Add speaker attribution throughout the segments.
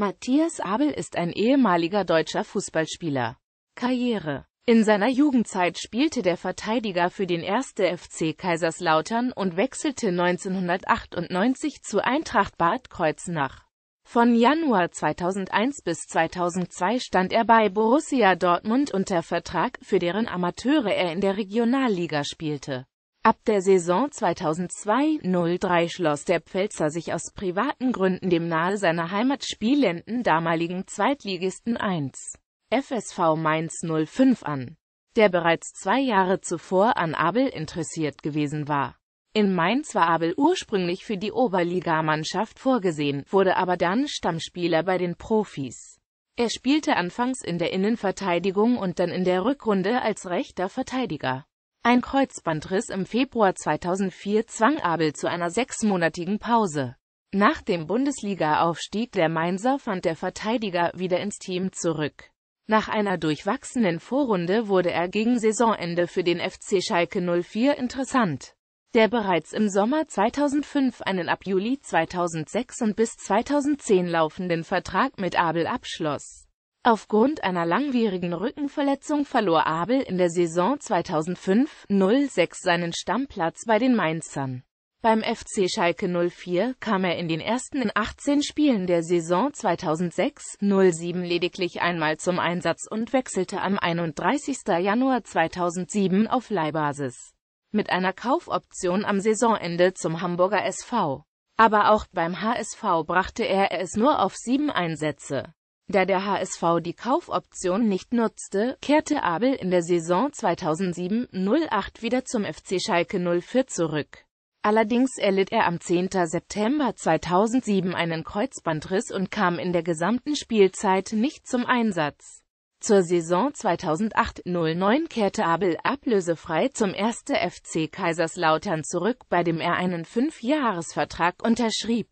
Speaker 1: Matthias Abel ist ein ehemaliger deutscher Fußballspieler. Karriere In seiner Jugendzeit spielte der Verteidiger für den 1. FC Kaiserslautern und wechselte 1998 zu Eintracht Bad Kreuznach. Von Januar 2001 bis 2002 stand er bei Borussia Dortmund unter Vertrag, für deren Amateure er in der Regionalliga spielte. Ab der Saison 2002-03 schloss der Pfälzer sich aus privaten Gründen dem nahe seiner Heimat spielenden damaligen Zweitligisten 1. FSV Mainz 05 an, der bereits zwei Jahre zuvor an Abel interessiert gewesen war. In Mainz war Abel ursprünglich für die Oberligamannschaft vorgesehen, wurde aber dann Stammspieler bei den Profis. Er spielte anfangs in der Innenverteidigung und dann in der Rückrunde als rechter Verteidiger. Ein Kreuzbandriss im Februar 2004 zwang Abel zu einer sechsmonatigen Pause. Nach dem Bundesliga-Aufstieg der Mainzer fand der Verteidiger wieder ins Team zurück. Nach einer durchwachsenen Vorrunde wurde er gegen Saisonende für den FC Schalke 04 interessant, der bereits im Sommer 2005 einen ab Juli 2006 und bis 2010 laufenden Vertrag mit Abel abschloss. Aufgrund einer langwierigen Rückenverletzung verlor Abel in der Saison 2005-06 seinen Stammplatz bei den Mainzern. Beim FC Schalke 04 kam er in den ersten 18 Spielen der Saison 2006-07 lediglich einmal zum Einsatz und wechselte am 31. Januar 2007 auf Leihbasis mit einer Kaufoption am Saisonende zum Hamburger SV. Aber auch beim HSV brachte er es nur auf sieben Einsätze. Da der HSV die Kaufoption nicht nutzte, kehrte Abel in der Saison 2007-08 wieder zum FC Schalke 04 zurück. Allerdings erlitt er am 10. September 2007 einen Kreuzbandriss und kam in der gesamten Spielzeit nicht zum Einsatz. Zur Saison 2008-09 kehrte Abel ablösefrei zum 1. FC Kaiserslautern zurück, bei dem er einen Fünfjahresvertrag unterschrieb.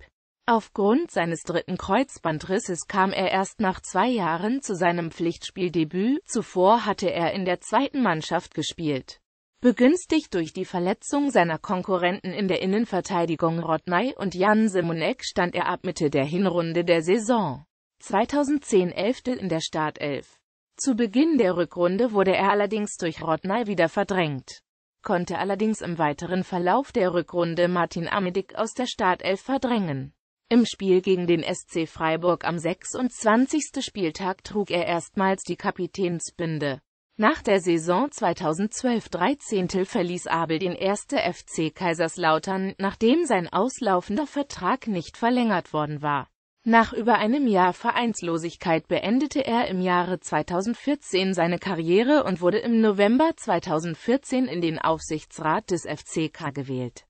Speaker 1: Aufgrund seines dritten Kreuzbandrisses kam er erst nach zwei Jahren zu seinem Pflichtspieldebüt, zuvor hatte er in der zweiten Mannschaft gespielt. Begünstigt durch die Verletzung seiner Konkurrenten in der Innenverteidigung Rodney und Jan Simonek stand er ab Mitte der Hinrunde der Saison 2010-11 in der Startelf. Zu Beginn der Rückrunde wurde er allerdings durch Rodney wieder verdrängt, konnte allerdings im weiteren Verlauf der Rückrunde Martin Amedik aus der Startelf verdrängen. Im Spiel gegen den SC Freiburg am 26. Spieltag trug er erstmals die Kapitänsbinde. Nach der Saison 2012-13 verließ Abel den 1. FC Kaiserslautern, nachdem sein auslaufender Vertrag nicht verlängert worden war. Nach über einem Jahr Vereinslosigkeit beendete er im Jahre 2014 seine Karriere und wurde im November 2014 in den Aufsichtsrat des FCK gewählt.